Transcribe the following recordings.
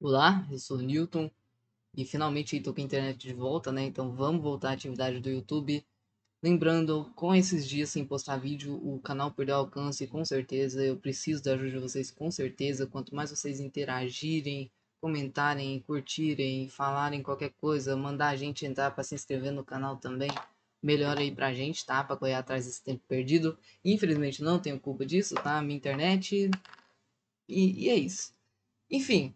Olá, eu sou Newton e finalmente estou com a internet de volta, né? Então vamos voltar à atividade do YouTube. Lembrando, com esses dias sem postar vídeo, o canal perdeu alcance com certeza. Eu preciso da ajuda de vocês com certeza. Quanto mais vocês interagirem, comentarem, curtirem, falarem qualquer coisa, mandar a gente entrar para se inscrever no canal também, melhor aí pra gente, tá? Para correr atrás desse tempo perdido. Infelizmente não tenho culpa disso, tá? Minha internet. E, e é isso. Enfim,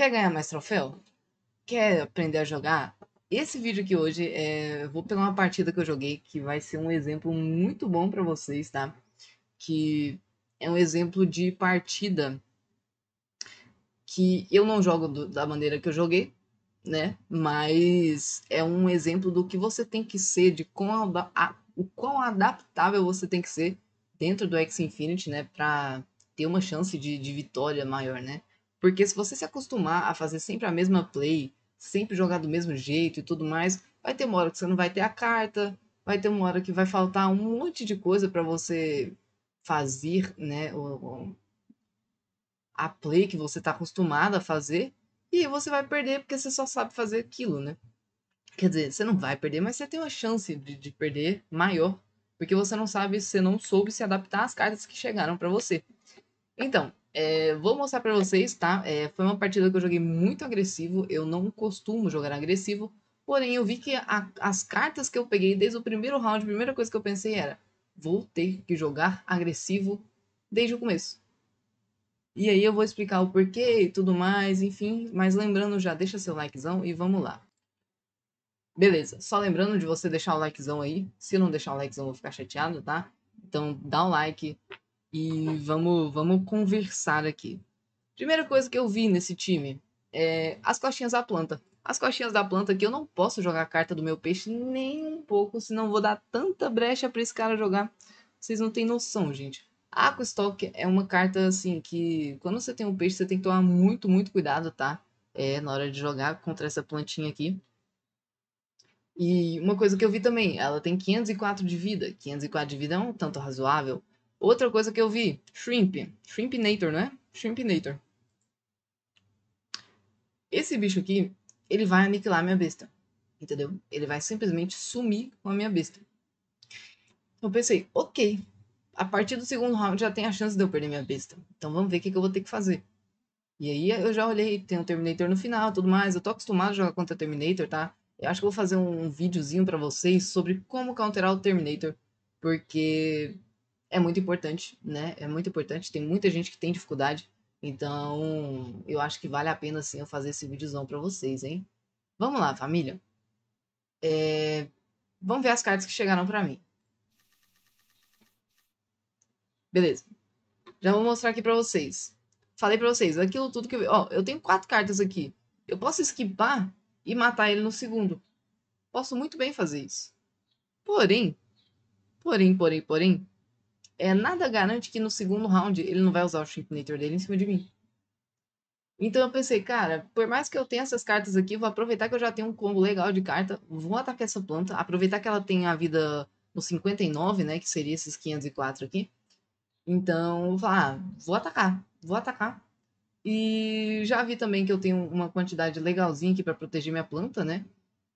Quer ganhar mais troféu? Quer aprender a jogar? Esse vídeo aqui hoje, é... eu vou pegar uma partida que eu joguei que vai ser um exemplo muito bom para vocês, tá? Que é um exemplo de partida que eu não jogo do... da maneira que eu joguei, né? Mas é um exemplo do que você tem que ser, de quão, a, o quão adaptável você tem que ser dentro do X Infinity, né? Para ter uma chance de, de vitória maior, né? Porque se você se acostumar a fazer sempre a mesma play, sempre jogar do mesmo jeito e tudo mais, vai ter uma hora que você não vai ter a carta, vai ter uma hora que vai faltar um monte de coisa para você fazer, né, a play que você está acostumado a fazer, e aí você vai perder porque você só sabe fazer aquilo, né? Quer dizer, você não vai perder, mas você tem uma chance de, de perder maior, porque você não sabe, você não soube se adaptar às cartas que chegaram para você. Então, é, vou mostrar para vocês, tá? É, foi uma partida que eu joguei muito agressivo. Eu não costumo jogar agressivo. Porém, eu vi que a, as cartas que eu peguei desde o primeiro round, a primeira coisa que eu pensei era: vou ter que jogar agressivo desde o começo. E aí eu vou explicar o porquê e tudo mais, enfim. Mas lembrando já, deixa seu likezão e vamos lá. Beleza, só lembrando de você deixar o likezão aí. Se não deixar o likezão, eu vou ficar chateado, tá? Então dá o like, e vamos, vamos conversar aqui. Primeira coisa que eu vi nesse time é as costinhas da planta. As costinhas da planta que eu não posso jogar a carta do meu peixe nem um pouco, senão vou dar tanta brecha para esse cara jogar. Vocês não têm noção, gente. A Stock é uma carta assim que quando você tem um peixe você tem que tomar muito, muito cuidado, tá? É, na hora de jogar contra essa plantinha aqui. E uma coisa que eu vi também, ela tem 504 de vida. 504 de vida é um tanto razoável. Outra coisa que eu vi, Shrimp. Shrimpinator, shrimp né? Shrimpinator. Esse bicho aqui, ele vai aniquilar minha besta. Entendeu? Ele vai simplesmente sumir com a minha besta. Eu pensei, ok. A partir do segundo round já tem a chance de eu perder minha besta. Então vamos ver o que, que eu vou ter que fazer. E aí eu já olhei, tem o um Terminator no final tudo mais. Eu tô acostumado a jogar contra Terminator, tá? Eu acho que vou fazer um videozinho para vocês sobre como counterar o Terminator. Porque é muito importante, né? É muito importante. Tem muita gente que tem dificuldade. Então, eu acho que vale a pena sim eu fazer esse videozão para vocês, hein? Vamos lá, família. É... Vamos ver as cartas que chegaram para mim. Beleza. Já vou mostrar aqui para vocês. Falei para vocês, aquilo tudo que eu... Ó, eu tenho quatro cartas aqui. Eu posso esquipar e matar ele no segundo. Posso muito bem fazer isso. Porém, porém, porém, porém, é, nada garante que no segundo round ele não vai usar o Shrimpinator dele em cima de mim. Então eu pensei, cara, por mais que eu tenha essas cartas aqui, vou aproveitar que eu já tenho um combo legal de carta, vou atacar essa planta, aproveitar que ela tem a vida no 59, né, que seria esses 504 aqui. Então, vou ah, vou atacar, vou atacar. E já vi também que eu tenho uma quantidade legalzinha aqui para proteger minha planta, né?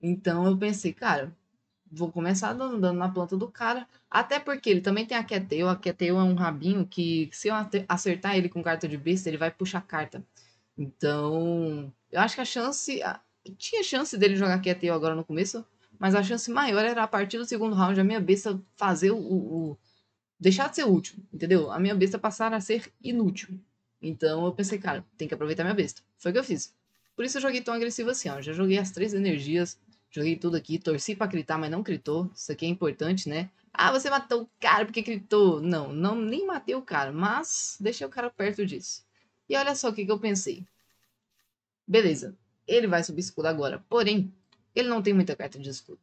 Então eu pensei, cara, vou começar dando, dando na planta do cara. Até porque ele também tem a Keteu. A Keteu é um rabinho que, se eu acertar ele com carta de besta, ele vai puxar carta. Então, eu acho que a chance. tinha chance dele jogar Keteu agora no começo, mas a chance maior era a partir do segundo round a minha besta fazer o, o deixar de ser útil, entendeu? A minha besta passar a ser inútil. Então eu pensei, cara, tem que aproveitar minha besta. Foi o que eu fiz. Por isso eu joguei tão agressivo assim, ó. Já joguei as três energias, Joguei tudo aqui, torci para gritar, mas não gritou. Isso aqui é importante, né? Ah, você matou o cara porque gritou. Não, não nem matei o cara, mas deixei o cara perto disso. E olha só o que, que eu pensei. Beleza, ele vai subir escudo agora. Porém, ele não tem muita carta de escudo.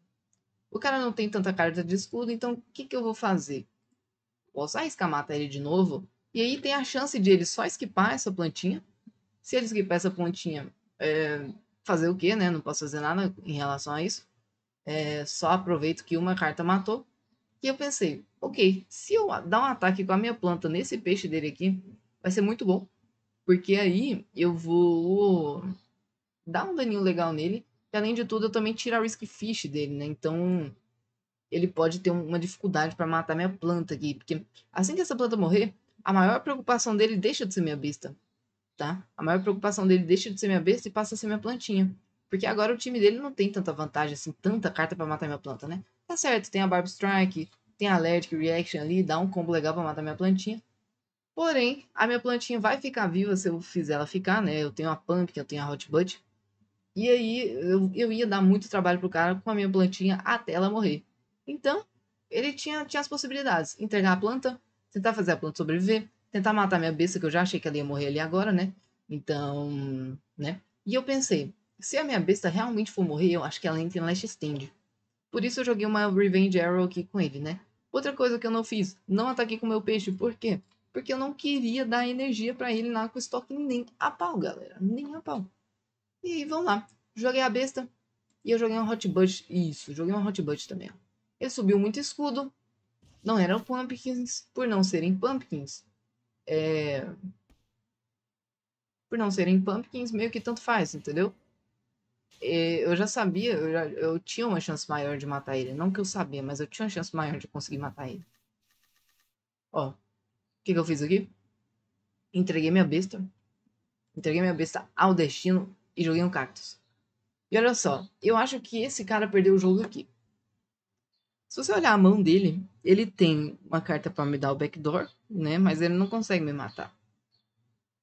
O cara não tem tanta carta de escudo, então o que, que eu vou fazer? Posso arriscar matar ele de novo? E aí tem a chance de ele só esquipar essa plantinha. Se ele esquipar essa plantinha, é, fazer o quê, né? Não posso fazer nada em relação a isso. É, só aproveito que uma carta matou. E eu pensei, ok, se eu dar um ataque com a minha planta nesse peixe dele aqui, vai ser muito bom. Porque aí eu vou dar um daninho legal nele. E além de tudo, eu também tiro o Risk Fish dele, né? Então ele pode ter uma dificuldade para matar minha planta aqui. Porque assim que essa planta morrer, a maior preocupação dele deixa de ser minha besta tá? A maior preocupação dele deixa de ser minha besta e passa a ser minha plantinha. Porque agora o time dele não tem tanta vantagem, assim, tanta carta para matar minha planta, né? Tá certo, tem a Barb Strike, tem a Allergic Reaction ali, dá um combo legal pra matar minha plantinha. Porém, a minha plantinha vai ficar viva se eu fizer ela ficar, né? Eu tenho a que eu tenho a Hot Butt. E aí eu, eu ia dar muito trabalho pro cara com a minha plantinha até ela morrer. Então, ele tinha, tinha as possibilidades. Entregar a planta, tentar fazer a planta sobreviver, tentar matar minha besta, que eu já achei que ela ia morrer ali agora, né? Então, né? E eu pensei, se a minha besta realmente for morrer, eu acho que ela entra em Last Stand. Por isso eu joguei uma Revenge Arrow aqui com ele, né? Outra coisa que eu não fiz, não ataquei com meu peixe, por quê? Porque eu não queria dar energia para ele na estoque nem a pau, galera. Nem a pau. E aí, vamos lá. Joguei a besta e eu joguei um Hot Butt. Isso, joguei um Hot Butt também, ó. Ele subiu muito escudo. Não eram pumpkins, por não serem pumpkins é, por não serem pumpkins, meio que tanto faz, entendeu? E eu já sabia, eu, já, eu, tinha uma chance maior de matar ele. Não que eu sabia, mas eu tinha uma chance maior de conseguir matar ele. Ó, o que, que eu fiz aqui? Entreguei minha besta. Entreguei minha besta ao destino e joguei um cactus. E olha só, eu acho que esse cara perdeu o jogo aqui. Se você olhar a mão dele, ele tem uma carta para me dar o backdoor, né? Mas ele não consegue me matar.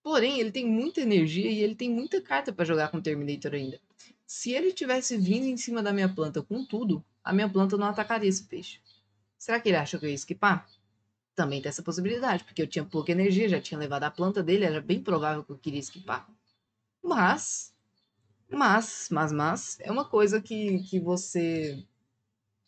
Porém, ele tem muita energia e ele tem muita carta para jogar com o Terminator ainda. Se ele tivesse vindo em cima da minha planta com tudo, a minha planta não atacaria esse peixe. Será que ele acha que eu ia esquipar? Também tem essa possibilidade, porque eu tinha pouca energia, já tinha levado a planta dele, era bem provável que eu queria esquipar. Mas, mas, mas, mas, é uma coisa que, que você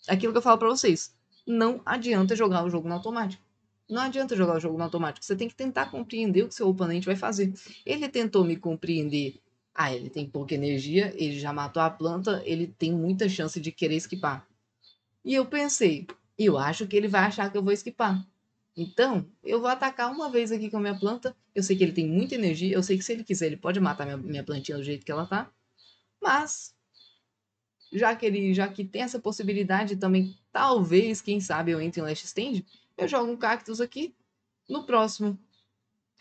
aquilo que eu falo para vocês. Não adianta jogar o jogo no automático. Não adianta jogar o jogo no automático. Você tem que tentar compreender o que seu oponente vai fazer. Ele tentou me compreender. Ah, ele tem pouca energia, ele já matou a planta, ele tem muita chance de querer esquipar. E eu pensei, eu acho que ele vai achar que eu vou esquipar. Então, eu vou atacar uma vez aqui com a minha planta. Eu sei que ele tem muita energia, eu sei que se ele quiser, ele pode matar minha, minha plantinha do jeito que ela tá. Mas já que ele, já que tem essa possibilidade também, talvez, quem sabe, eu entre em Last Stand, eu jogo um cactus aqui. No próximo,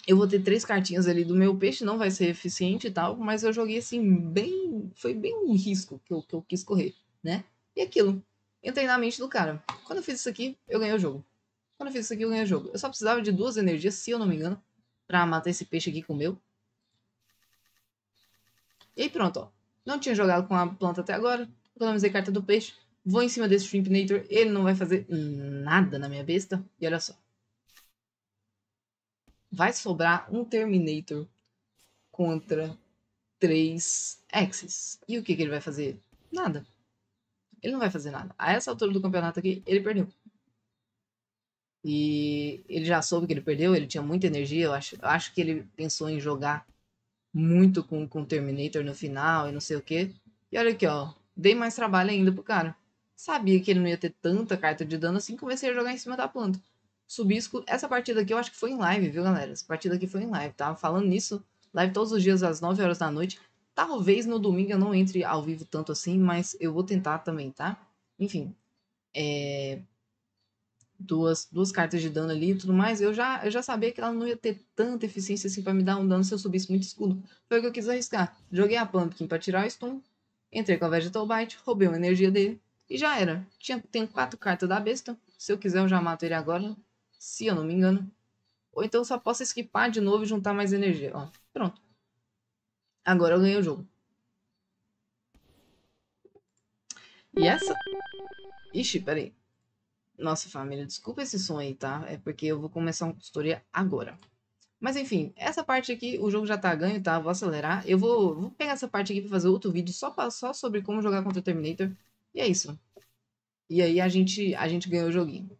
eu vou ter três cartinhas ali do meu peixe, não vai ser eficiente e tal, mas eu joguei assim, bem. Foi bem um risco que eu, que eu quis correr, né? E aquilo. Entrei na mente do cara. Quando eu fiz isso aqui, eu ganhei o jogo. Quando eu fiz isso aqui, eu ganhei o jogo. Eu só precisava de duas energias, se eu não me engano, pra matar esse peixe aqui com o meu. E aí, pronto, ó. Não tinha jogado com a planta até agora economizei carta do peixe, vou em cima desse Nature. ele não vai fazer nada na minha besta. E olha só. Vai sobrar um Terminator contra três Axis. E o que, que ele vai fazer? Nada. Ele não vai fazer nada. A essa altura do campeonato aqui, ele perdeu. E ele já soube que ele perdeu, ele tinha muita energia. Eu acho, eu acho que ele pensou em jogar muito com o Terminator no final e não sei o que. E olha aqui, ó. Dei mais trabalho ainda pro cara. Sabia que ele não ia ter tanta carta de dano assim, comecei a jogar em cima da planta. Subisco, essa partida aqui eu acho que foi em live, viu, galera? Essa partida aqui foi em live, tava tá? falando nisso. Live todos os dias às 9 horas da noite. Talvez no domingo eu não entre ao vivo tanto assim, mas eu vou tentar também, tá? Enfim, é... duas, duas cartas de dano ali e tudo mais. Eu já, eu já sabia que ela não ia ter tanta eficiência assim pra me dar um dano se eu subisse muito escudo. Foi o que eu quis arriscar. Joguei a Pumpkin pra tirar o stun, Entrei com a Vegetal Bite, roubei uma energia dele e já era. Tinha, tenho quatro cartas da besta. Se eu quiser, eu já mato ele agora. Se eu não me engano. Ou então só posso esquipar de novo e juntar mais energia. Ó, pronto. Agora eu ganhei o jogo. E essa... Ixi, peraí. Nossa, família, desculpa esse som aí, tá? É porque eu vou começar uma consultoria agora. Mas enfim, essa parte aqui, o jogo já tá ganho, tá? Vou acelerar. Eu vou, vou pegar essa parte aqui pra fazer outro vídeo só, pra, só sobre como jogar contra o Terminator. E é isso. E aí a gente, a gente ganhou o joguinho.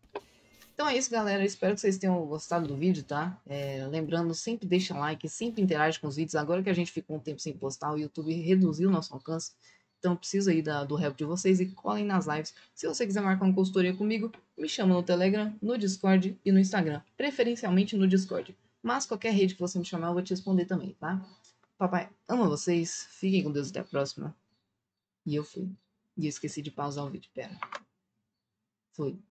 Então é isso, galera. Espero que vocês tenham gostado do vídeo, tá? É, lembrando, sempre deixa like, sempre interage com os vídeos. Agora que a gente ficou um tempo sem postar, o YouTube reduziu o nosso alcance. Então preciso aí da, do help de vocês e colhem nas lives. Se você quiser marcar uma consultoria comigo, me chama no Telegram, no Discord e no Instagram. Preferencialmente no Discord. Mas qualquer rede que você me chamar, eu vou te responder também, tá? Papai amo vocês. Fiquem com Deus até a próxima. E eu fui. E eu esqueci de pausar o vídeo. Pera. Fui.